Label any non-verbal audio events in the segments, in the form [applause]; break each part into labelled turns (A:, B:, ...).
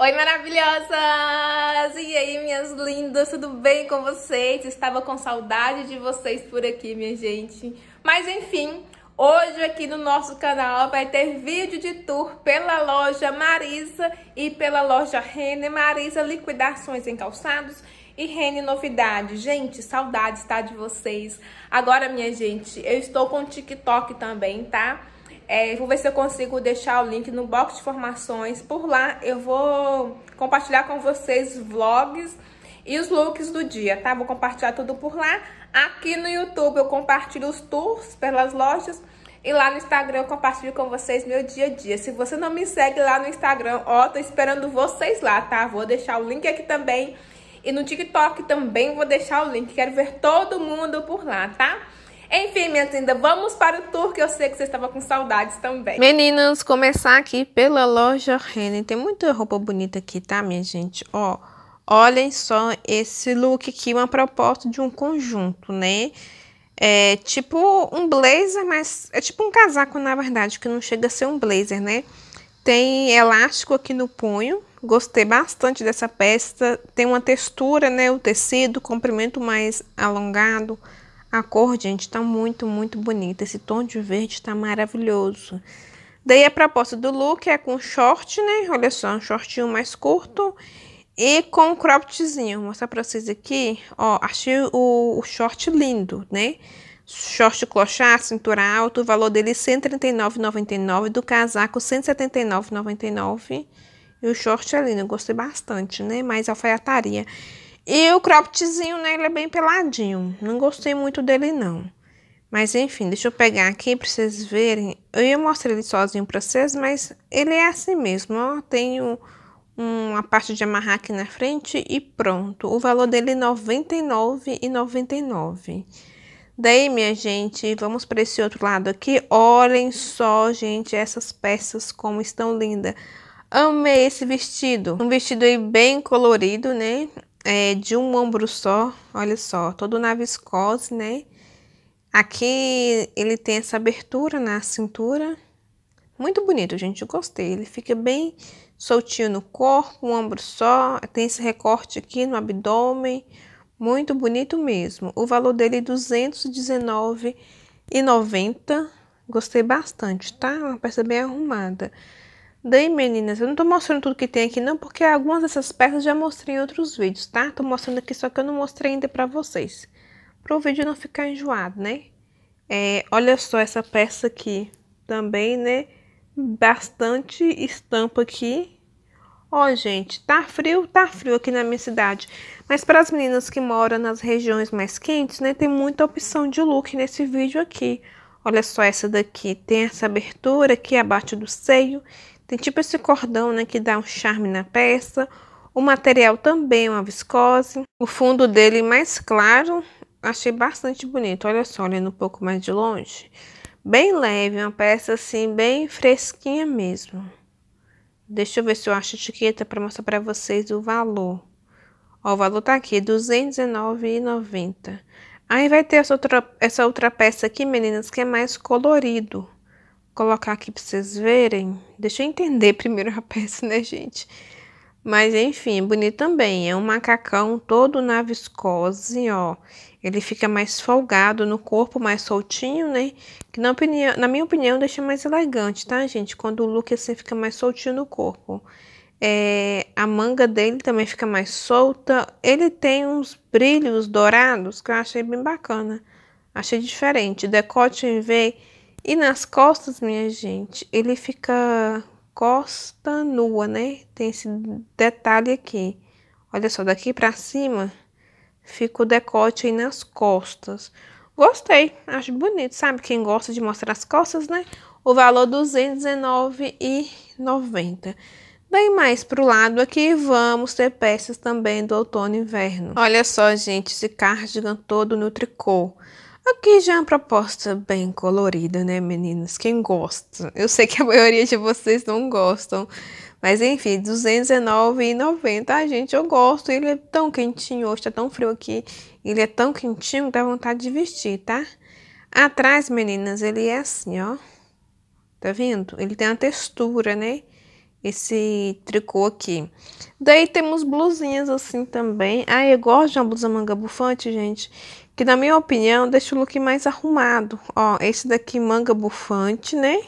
A: Oi, maravilhosas! E aí, minhas lindas, tudo bem com vocês? Estava com saudade de vocês por aqui, minha gente. Mas enfim, hoje aqui no nosso canal vai ter vídeo de tour pela loja Marisa e pela loja Rene Marisa Liquidações em Calçados e Rene Novidade. Gente, saudade está de vocês. Agora, minha gente, eu estou com TikTok também, Tá? É, vou ver se eu consigo deixar o link no box de informações. Por lá eu vou compartilhar com vocês vlogs e os looks do dia, tá? Vou compartilhar tudo por lá. Aqui no YouTube eu compartilho os tours pelas lojas. E lá no Instagram eu compartilho com vocês meu dia a dia. Se você não me segue lá no Instagram, ó, tô esperando vocês lá, tá? Vou deixar o link aqui também. E no TikTok também vou deixar o link. Quero ver todo mundo por lá, tá? Enfim, minhas ainda vamos para o tour que eu sei que você estava com saudades também. Meninas, começar aqui pela loja Renner. Tem muita roupa bonita aqui, tá, minha gente? Ó, olhem só esse look aqui, uma proposta de um conjunto, né? É tipo um blazer, mas é tipo um casaco, na verdade, que não chega a ser um blazer, né? Tem elástico aqui no punho, gostei bastante dessa peça. Tem uma textura, né? O tecido, comprimento mais alongado, a cor, gente, está muito, muito bonita. Esse tom de verde está maravilhoso. Daí a proposta do look é com short, né? Olha só, um shortinho mais curto e com croppedzinho. Vou mostrar pra vocês aqui. Ó, achei o, o short lindo, né? Short clochá, cintura alta, o valor dele é R$139,99. do casaco R$179,99. E o short é lindo, eu gostei bastante, né? Mais alfaiataria. E o croppedzinho, né, ele é bem peladinho. Não gostei muito dele, não. Mas, enfim, deixa eu pegar aqui pra vocês verem. Eu ia mostrar ele sozinho pra vocês, mas ele é assim mesmo, ó. Tem um, uma parte de amarrar aqui na frente e pronto. O valor dele é R$ 99,99. Daí, minha gente, vamos para esse outro lado aqui. Olhem só, gente, essas peças como estão lindas. Amei esse vestido. Um vestido aí bem colorido, né? é, de um ombro só, olha só, todo na viscose, né? Aqui ele tem essa abertura na cintura. Muito bonito, gente, eu gostei. Ele fica bem soltinho no corpo, um ombro só. Tem esse recorte aqui no abdômen. Muito bonito mesmo. O valor dele é R$ 219,90. Gostei bastante, tá? Uma peça bem arrumada. Daí, meninas, eu não tô mostrando tudo que tem aqui não, porque algumas dessas peças já mostrei em outros vídeos, tá? Tô mostrando aqui, só que eu não mostrei ainda pra vocês. pro vídeo não ficar enjoado, né? É, olha só essa peça aqui também, né? Bastante estampa aqui. Ó, gente, tá frio, tá frio aqui na minha cidade. Mas para as meninas que moram nas regiões mais quentes, né? Tem muita opção de look nesse vídeo aqui. Olha só essa daqui, tem essa abertura aqui abaixo do seio. Tem tipo esse cordão, né, que dá um charme na peça. O material também é uma viscose. O fundo dele mais claro, achei bastante bonito. Olha só, olhando um pouco mais de longe. Bem leve, uma peça assim, bem fresquinha mesmo. Deixa eu ver se eu acho a etiqueta para mostrar para vocês o valor. Ó, o valor tá aqui, R$ 219,90. Aí vai ter essa outra, essa outra peça aqui, meninas, que é mais colorido colocar aqui para vocês verem. Deixa eu entender [laughs] primeiro a peça, né, gente? Mas enfim, é bonito também. É um macacão todo na viscose, ó. Ele fica mais folgado no corpo, mais soltinho, né? Que na, opinião, na minha opinião deixa mais elegante, tá, gente? Quando o look assim fica mais soltinho no corpo. É, a manga dele também fica mais solta. Ele tem uns brilhos dourados que eu achei bem bacana. Achei diferente. Decote em V e nas costas, minha gente, ele fica costa nua, né? Tem esse detalhe aqui. Olha só, daqui pra cima fica o decote aí nas costas. Gostei, acho bonito, sabe? Quem gosta de mostrar as costas, né? O valor R$ 219,90. Bem mais pro lado aqui, vamos ter peças também do outono e inverno. Olha só, gente, esse cardigan todo no tricô. Aqui já é uma proposta bem colorida, né, meninas? Quem gosta? Eu sei que a maioria de vocês não gostam, mas enfim, R$219,90. Ah, gente, eu gosto. Ele é tão quentinho, hoje tá é tão frio aqui. Ele é tão quentinho, dá vontade de vestir, tá? Atrás, meninas, ele é assim, ó. Tá vendo? Ele tem uma textura, né? Esse tricô aqui. Daí temos blusinhas assim também. Ah, eu gosto de uma blusa manga bufante, gente que na minha opinião deixa o look mais arrumado. Ó, esse daqui manga bufante, né?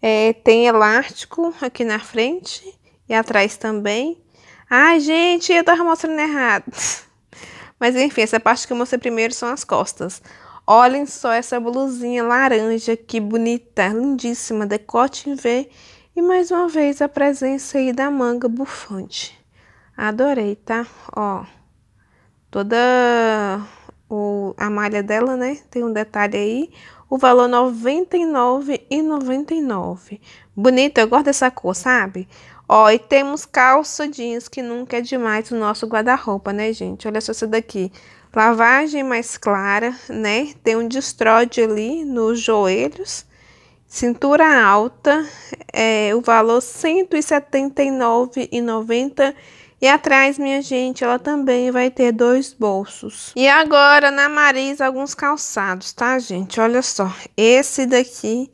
A: É, tem elástico aqui na frente e atrás também. Ai, gente, eu tava mostrando errado. [laughs] Mas enfim, essa parte que eu mostrei primeiro são as costas. Olhem só essa blusinha laranja, que bonita, lindíssima, decote em V. E mais uma vez a presença aí da manga bufante. Adorei, tá? Ó, toda o, a malha dela, né? Tem um detalhe aí. O valor R$ 99,99. Bonito, eu gosto dessa cor, sabe? Ó, e temos calça jeans, que nunca é demais o nosso guarda-roupa, né, gente? Olha só essa daqui. Lavagem mais clara, né? Tem um destrode ali nos joelhos. Cintura alta, é, o valor R$ 179,90 e atrás, minha gente, ela também vai ter dois bolsos. E agora, na Marisa, alguns calçados, tá, gente? Olha só, esse daqui,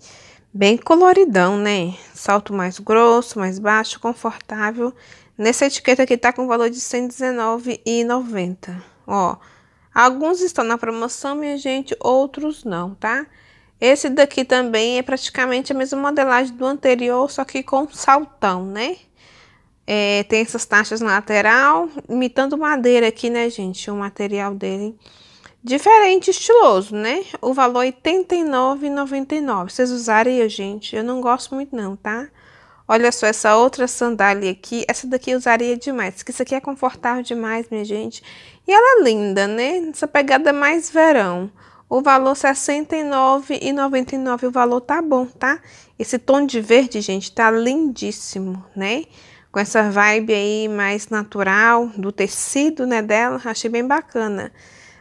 A: bem coloridão, né? Salto mais grosso, mais baixo, confortável. Nessa etiqueta aqui tá com valor de R$ 119,90, ó. Alguns estão na promoção, minha gente, outros não, tá? Esse daqui também é praticamente a mesma modelagem do anterior, só que com saltão, né? É, tem essas taxas na lateral, imitando madeira aqui, né, gente? O material dele diferente, estiloso, né? O valor R$ 89,99. Vocês usarem, gente, eu não gosto muito não, tá? Olha só essa outra sandália aqui, essa daqui eu usaria demais, que isso aqui é confortável demais, minha gente. E ela é linda, né? Essa pegada é mais verão. O valor R$ 69,99, o valor tá bom, tá? Esse tom de verde, gente, tá lindíssimo, né? com essa vibe aí mais natural do tecido, né, dela, achei bem bacana.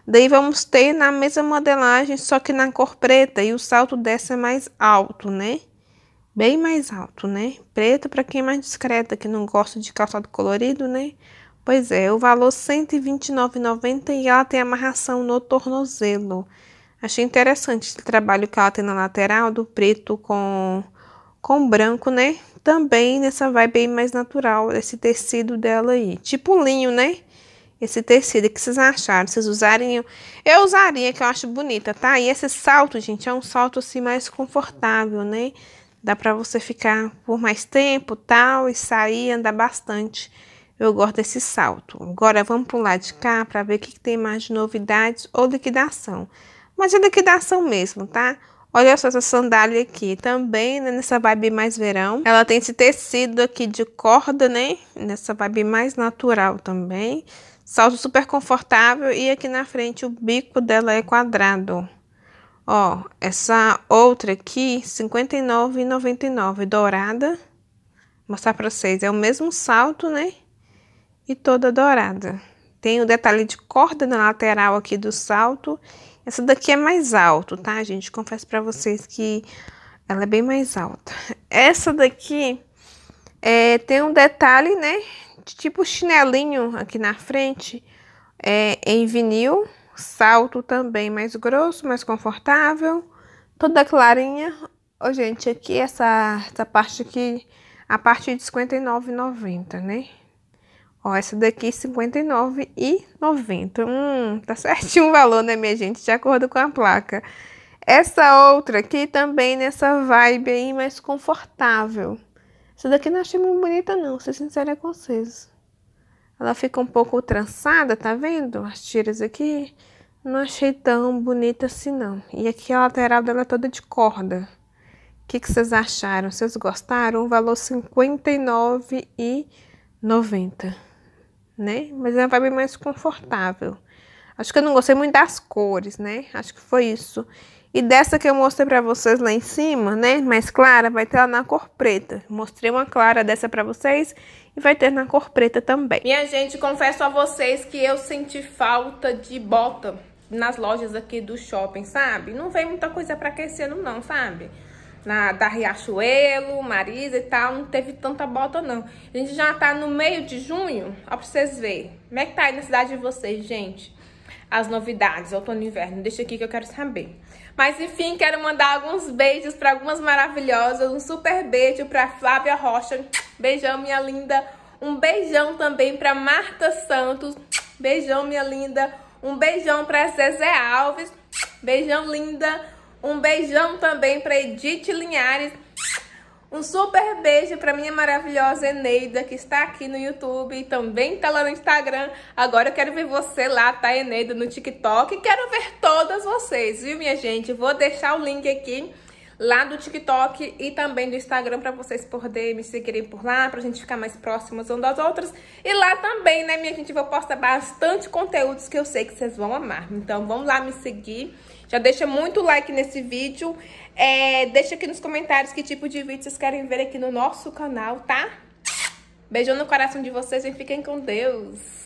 A: Daí vamos ter na mesma modelagem, só que na cor preta, e o salto dessa é mais alto, né? Bem mais alto, né? Preto para quem é mais discreta, que não gosta de calçado colorido, né? Pois é, o valor 129,90 e ela tem amarração no tornozelo. Achei interessante esse trabalho que ela tem na lateral do preto com com branco, né? Também nessa vibe bem mais natural, esse tecido dela aí. Tipo linho, né? Esse tecido, o que vocês acharam? Vocês usariam? Eu usaria, que eu acho bonita, tá? E esse salto, gente, é um salto assim mais confortável, né? Dá pra você ficar por mais tempo, tal, e sair, andar bastante. Eu gosto desse salto. Agora vamos pular de cá para ver o que, que tem mais de novidades ou liquidação. Mas é liquidação mesmo, tá? Olha só essa sandália aqui, também né, nessa vibe mais verão. Ela tem esse tecido aqui de corda, né? Nessa vibe mais natural também. Salto super confortável e aqui na frente o bico dela é quadrado. Ó, essa outra aqui, R$ 59,99, dourada. Vou mostrar pra vocês, é o mesmo salto, né? E toda dourada. Tem o detalhe de corda na lateral aqui do salto essa daqui é mais alto, tá, gente? Confesso pra vocês que ela é bem mais alta. Essa daqui é, tem um detalhe, né? De tipo chinelinho aqui na frente, é, em vinil. Salto também mais grosso, mais confortável. Toda clarinha. Ô, gente, aqui essa, essa parte aqui, a parte de R$59,90, né? Ó, essa daqui é 59,90. Hum, tá [laughs] certinho o valor, né, minha gente? De acordo com a placa. Essa outra aqui também nessa vibe aí mais confortável. Essa daqui não achei muito bonita não, vou ser sincera com vocês. Ela fica um pouco trançada, tá vendo? As tiras aqui. Não achei tão bonita assim não. E aqui a lateral dela é toda de corda. O que, que vocês acharam? Vocês gostaram? O valor R$ 59,90 né? Mas é uma vibe mais confortável. Acho que eu não gostei muito das cores, né? Acho que foi isso. E dessa que eu mostrei pra vocês lá em cima, né? Mais clara, vai ter ela na cor preta. Mostrei uma clara dessa pra vocês e vai ter na cor preta também. Minha gente, confesso a vocês que eu senti falta de bota nas lojas aqui do shopping, sabe? Não vem muita coisa pra aquecer, não, sabe? na, da Riachuelo, Marisa e tal, não teve tanta bota não. A gente já tá no meio de junho, ó pra vocês verem. Como é que tá aí na cidade de vocês, gente? As novidades, outono e inverno, deixa aqui que eu quero saber. Mas enfim, quero mandar alguns beijos para algumas maravilhosas, um super beijo pra Flávia Rocha, beijão minha linda. Um beijão também pra Marta Santos, beijão minha linda. Um beijão pra Zezé Alves, beijão linda. Um beijão também para Edith Linhares. Um super beijo para minha maravilhosa Eneida, que está aqui no YouTube e também está lá no Instagram. Agora eu quero ver você lá, tá, Eneida, no TikTok. Quero ver todas vocês, viu, minha gente? Vou deixar o link aqui lá do TikTok e também do Instagram para vocês poderem me seguirem por lá, pra gente ficar mais próximas um das outras. E lá também, né, minha gente, vou postar bastante conteúdos que eu sei que vocês vão amar. Então, vamos lá me seguir. Já deixa muito like nesse vídeo. É, deixa aqui nos comentários que tipo de vídeo vocês querem ver aqui no nosso canal, tá? Beijão no coração de vocês e fiquem com Deus!